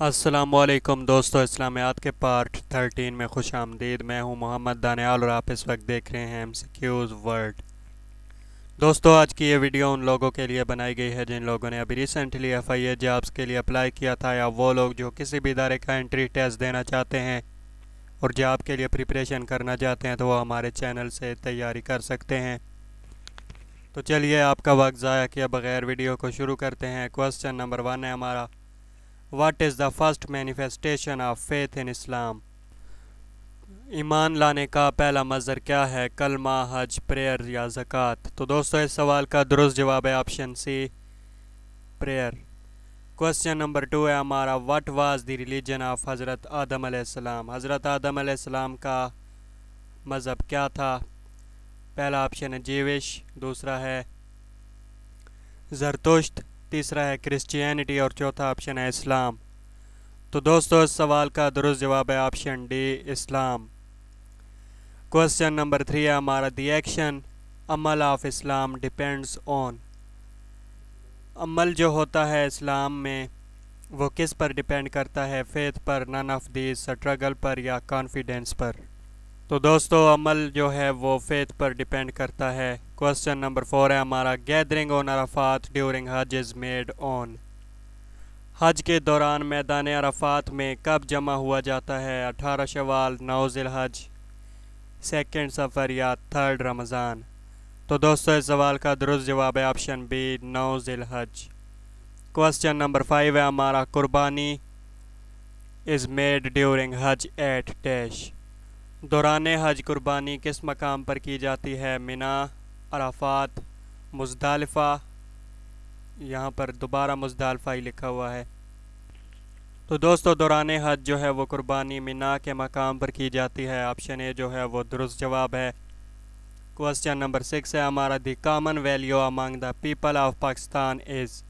असलम दोस्तों इस्लामियात के part thirteen में खुश आमदीद मैं हूं मोहम्मद दानियाल और आप इस वक्त देख रहे हैं एम क्यूज़ वर्ल्ड दोस्तों आज की ये वीडियो उन लोगों के लिए बनाई गई है जिन लोगों ने अभी recently F I A jobs के लिए अप्लाई किया था या वो लोग जो किसी भी इदारे का एंट्री टेस्ट देना चाहते हैं और जॉब के लिए प्रिपरेशन करना चाहते हैं तो वो हमारे चैनल से तैयारी कर सकते हैं तो चलिए आपका वक्त ज़ाया किया बगैर वीडियो को शुरू करते हैं क्वेश्चन नंबर वन है हमारा what is the first manifestation of faith in Islam ईमान लाने का पहला मज़र क्या है कलमा हज प्रेयर या ज़क़़त तो दोस्तों इस सवाल का दुरुस्त जवाब है option C prayer question number two है हमारा what was the religion of हज़रत आदम आसमाम हज़रत आदम आसमाम का मज़हब क्या था पहला ऑप्शन है जीविश दूसरा है जरतुश्त तीसरा है क्रिश्चियनिटी और चौथा ऑप्शन है इस्लाम तो दोस्तों इस सवाल का दुरुस्त जवाब है option D Islam question number three है हमारा दी एक्शन अमल ऑफ इस्लाम डिपेंड्स ऑन अमल जो होता है इस्लाम में वो किस पर डिपेंड करता है फेथ पर नन ऑफ दी स्ट्रगल पर या कॉन्फिडेंस पर तो दोस्तों अमल जो है वो फेथ पर डिपेंड करता है क्वेश्चन नंबर फोर है हमारा gathering on Arafat during Hajj is made on हज के दौरान मैदान अराफात में कब जमा हुआ जाता है अठारह शवाल नौजिल हज सेकेंड सफ़र या थर्ड रमज़ान तो दोस्तों इस सवाल का दुरुस्त जवाब है ऑप्शन बी नौजिल हज क्वेश्चन नंबर फाइव है हमारा कुर्बानी is made during Hajj at dash दौरान हज कुर्बानी किस मकाम पर की जाती है मिना अराफात मुजदालफ़ा यहाँ पर दोबारा मुजदालफ़ा ही लिखा हुआ है तो दोस्तों दौरान हज जो है वो कुर्बानी मिना के मकाम पर की जाती है ऑप्शन ए जो है वो दुरुस्त जवाब है क्वेश्चन नंबर सिक्स है हमारा the common value among the people of Pakistan is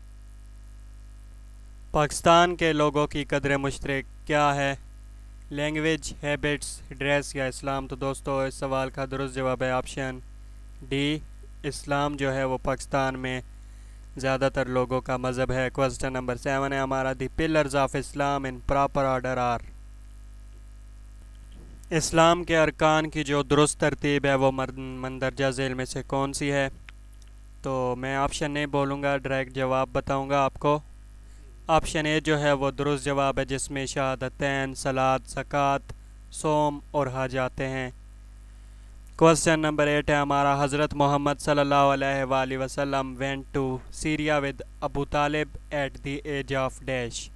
Pakistan के लोगों की कदर मुश्तरक क्या है लैंग्वेज हैबिट्स ड्रेस या इस्लाम तो दोस्तों इस सवाल का दुरुस्त जवाब है ऑप्शन डी इस्लाम जो है वो पाकिस्तान में ज़्यादातर लोगों का मज़हब है क्वेश्चन नंबर सेवन है हमारा the pillars of Islam in proper order are Islam के अरकान की जो दुरुस्त तरतीब है वो मंदरजा झेल में से कौन सी है तो मैं ऑप्शन नहीं बोलूँगा डायरेक्ट जवाब बताऊँगा आपको ऑप्शन ए जो है वो दुरुस्त जवाब है जिसमें शहादतैन सलाद सक़ात सोम और हज आते हैं क्वेश्चन नंबर एट है हमारा हज़रत मोहम्मद सल्लल्लाहु अलैहि वसल्लम went to Syria with Abu Talib at the age of dash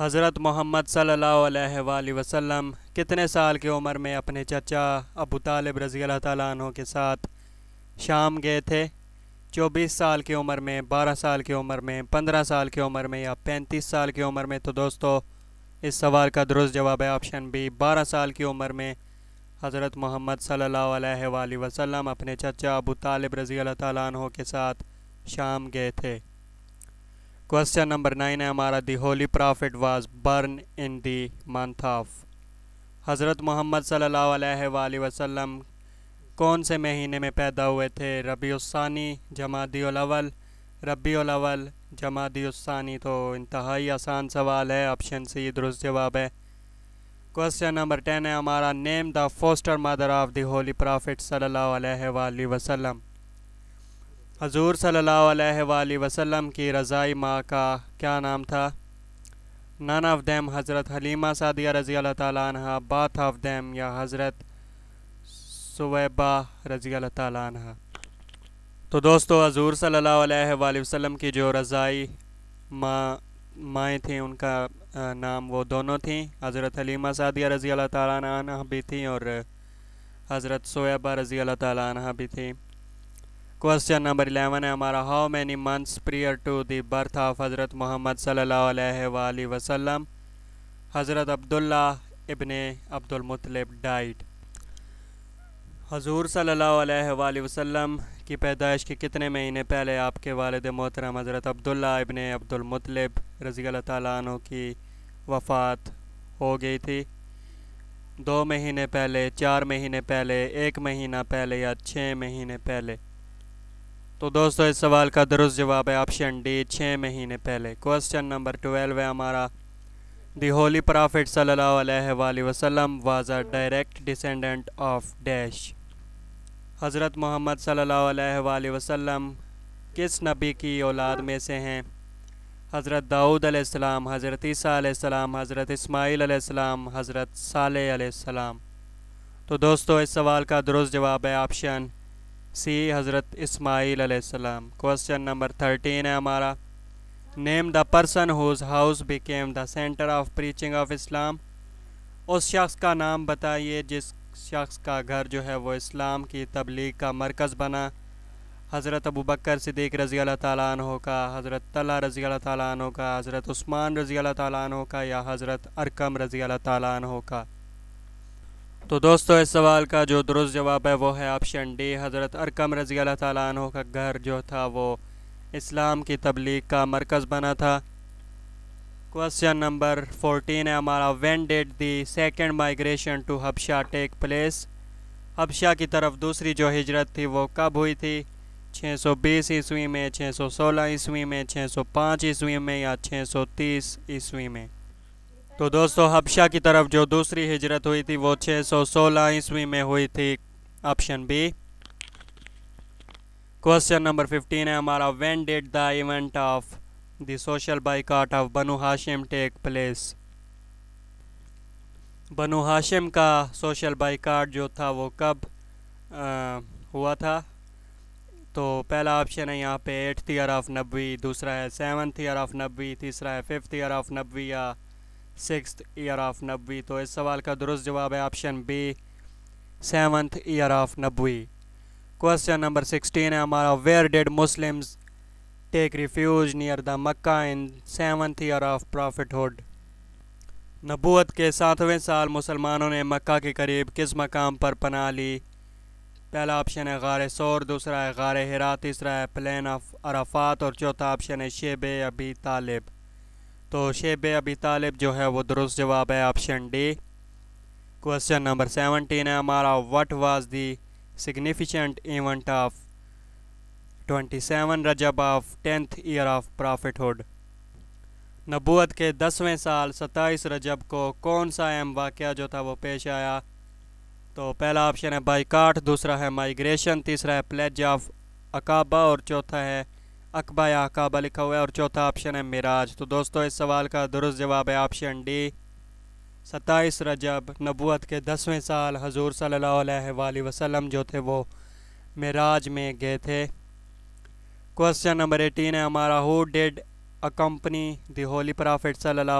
हज़रत मोहम्मद सल्लल्लाहु अलैहि वसल्लम कितने साल की उम्र में अपने चचा अबू तालिब रज़ी अल्लाह के साथ शाम गए थे चौबीस साल की उम्र में बारह साल की उम्र में पंद्रह साल की उम्र में या पैंतीस साल की उम्र में तो दोस्तों इस सवाल का दुरुस्त जवाब है ऑप्शन बी बारह साल की उम्र में हज़रत मोहम्मद सल्लल्लाहु अलैहि वसल्लम अपने चचा अबू तालिब रज़ी तहों के साथ शाम गए थे क्वेश्चन नंबर नाइन है हमारा the holy prophet was born in the month of हज़रत मोहम्मद सल्लल्लाहु अलैहि वसल्लम कौन से महीने में पैदा हुए थे रबीसानी उसानी रबीवल अवल रबी तो इंतहाई आसान सवाल है ऑप्शन सी दुरुस्त जवाब है क्वेश्चन नंबर टेन है हमारा name the foster mother of the holy prophet सल्ला वसलम हजूर सल्ला वसलम की रज़ाई माँ का क्या नाम था नन ऑफ दैम हज़रत हलीमा सादिया रज़ी अल्लाह बाथ ऑफ देम या हज़रत सुवैबा रजी अल्लाह तो दोस्तों हजूर सल्ला वसम की जो रज़ाई माँ माएँ थीं उनका नाम वो दोनों थीं हज़रत हलीमा सादिया रज़ी अल्लाह तह भी थीं और हज़रत सोयाबा रज़ी अल्लाह तह भी थीं क्वेश्चन नंबर इलेवन है हमारा how many months prior to the birth of हज़रत मोहम्मद सल्ला वसम हज़रत अब्दुल्ला इबन अब्दुलमतलब डाइड हजूर सल्ला वसम की पैदाइश के कितने महीने पहले आपके वालद मोहतरम हज़रत अब्दुल्ला इबन अब्दुलमतलब रज़ी तु की वफ़ात हो गई थी दो महीने पहले चार महीने पहले एक महीना पहले या छः महीने पहले तो दोस्तों इस सवाल का दुरुस्त जवाब है ऑप्शन डी छः महीने पहले क्वेश्चन नंबर ट्वेल्व है हमारा दी होली प्रॉफिट सल्ला वसम was a direct descendant of dash हज़रत मोहम्मद सल्लल्लाहु अलैहि वसल्लम किस नबी की औलाद में से हैं हज़रत दाऊद अलैहिस्सलाम हज़रत ईसा अलैहिस्सलाम हज़रत इस्माइल अलैहिस्सलाम हज़रत साले अलैहिस्सलाम तो दोस्तों इस सवाल का दुरुस्त जवाब है ऑप्शन सी हज़रत इस्माइल अलैहिस्सलाम क्वेश्चन नंबर थर्टीन है हमारा name the person whose house became the centre of preaching of Islam उस शख्स का नाम बताइए जिस शख्स का घर जो है वो इस्लाम की तबलीग का मरकज़ बना हज़रत अबू बकर सिद्दीक रज़ी अल्लाह तु का हज़रत तला रज़ी अल्लाह तु का हज़रत उस्मान रज़ी अल्लाह तु का या हज़रत अरकम रज़ी अल्लाह तु का तो दोस्तों इस सवाल का जो दुरुस्त जवाब है वो है ऑप्शन डी हज़रत अरकम रज़ी अल्लाह तु का घर जो था वो इस्लाम की तबलीग का मरकज़ बना था क्वेश्चन नंबर 14 है हमारा when did the second migration to Habasha take place Habasha की तरफ दूसरी जो हिजरत थी वो कब हुई थी 620 ईस्वी में 616 ईस्वी में 605 ईस्वी में या 630 ईस्वी में तो दोस्तों हबशा की तरफ जो दूसरी हिजरत हुई थी वो 616 ईस्वी में हुई थी ऑप्शन बी क्वेश्चन नंबर 15 है हमारा when did the event of the social boycott of Banu Hashim take place. बनो हाशिम का सोशल बाइकाट जो था वो कब आ, हुआ था तो पहला ऑप्शन है यहाँ पे एट्थ ईयर ऑफ नब्बी दूसरा है सेवन्थ ईयर ऑफ नब्बी तीसरा है फिफ्थ ईयर ऑफ नब्बी या सिक्स ईयर ऑफ नब्बी तो इस सवाल का दुरुस्त जवाब है option B seventh year of नब्बी क्वेश्चन नंबर सिक्सटीन है हमारा where did Muslims take refuge near the in in seventh year of prophethood. नबूत के सातवें साल मुसलमानों ने मक्का के करीब किस मकाम पर पना ली पहला ऑप्शन है गार सोर दूसरा है गार हरा तीसरा है प्लान ऑफ अराफात और चौथा ऑप्शन है शेब अबी तालिब तो शेब अबी तालिब जो है वो दुरुस्त जवाब है option D question number seventeen है हमारा what was the significant event of 27 Rajab of tenth year of prophethood नबूत के दसवें साल 27 रजब को कौन सा अहम वाक़ जो था वो पेश आया तो पहला ऑप्शन है बाइकाट दूसरा है माइग्रेशन तीसरा है प्लेज ऑफ अकाबा और चौथा है अकबा या अकाबा लिखा हुआ है और चौथा ऑप्शन है मिराज तो दोस्तों इस सवाल का दुरुस्त जवाब है ऑप्शन डी सत्ताईस रजब नबूत के दसवें साल हजूर सल्ला वसलम जो थे वो मराज में गए थे क्वेश्चन नंबर एटीन है हमारा who did accompany the holy prophet सल्ला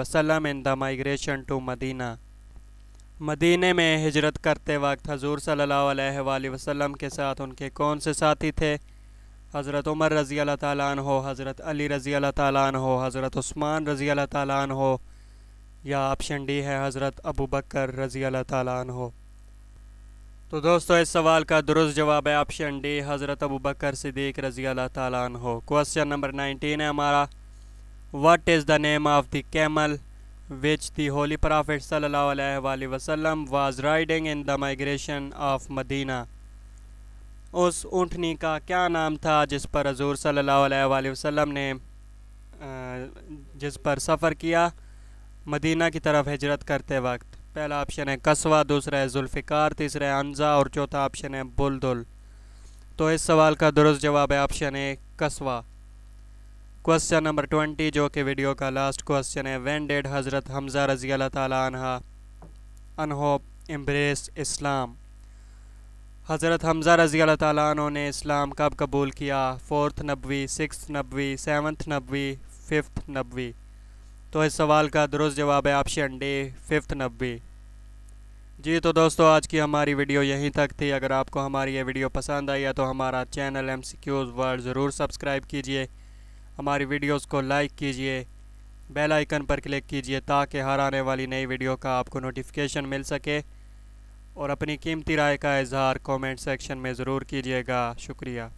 वसलम in the migration to Medina मदीने में हिजरत करते वक्त हजूर सल्ला वसलम के साथ उनके कौन से साथी थे हज़रत उमर रज़ी अल्लाह तालन हो हज़रत अली रज़ी अल्लाह तालन हो हज़रत उस्मान रज़ी अल्लाह तालन हो या ऑप्शन डी है हज़रत अबू बकर रज़ी अल्लाह तालन हो तो दोस्तों इस सवाल का दुरुस्त जवाब है ऑप्शन डी हज़रत अबू बकर सिद्दीक रजी अल्लाह तहो क्वेश्चन नंबर नाइनटीन है हमारा what is the name of the camel which the holy prophet सल्लल्लाहु वसल्लम was riding in the migration of Medina उस ऊँटनी का क्या नाम था जिस पर हजूर सल्लल्लाहु वसल्लम ने जिस पर सफ़र किया मदीना की तरफ हिजरत करते वक्त पहला ऑप्शन है कस्बा दूसरा है जुल्फ़िकार तीसरा है अनजा और चौथा ऑप्शन है बुलदुल तो इस सवाल का दुरुस्त जवाब है ऑप्शन ए कस्बा क्वेश्चन नंबर ट्वेंटी जो कि वीडियो का लास्ट क्वेश्चन है वैन डेड हज़रत हमजा रजी अल्लाह तहा अनहोप एम्ब्रेस इस्लाम हज़रत हमजा रजी अल्लाह ने इस्लाम कब कबूल किया फोर्थ नबवी सिक्स नबवी सेवन्थ नबवी फिफ्थ नबवी तो इस सवाल का दुरुस्त जवाब है ऑप्शन डी फिफ्थ नब्बे जी तो दोस्तों आज की हमारी वीडियो यहीं तक थी अगर आपको हमारी ये वीडियो पसंद आई है तो हमारा channel M C Qs world ज़रूर सब्सक्राइब कीजिए हमारी वीडियोस को लाइक कीजिए बेल आइकन पर क्लिक कीजिए ताकि हर आने वाली नई वीडियो का आपको नोटिफिकेशन मिल सके और अपनी कीमती राय का इजहार कमेंट सेक्शन में ज़रूर कीजिएगा शुक्रिया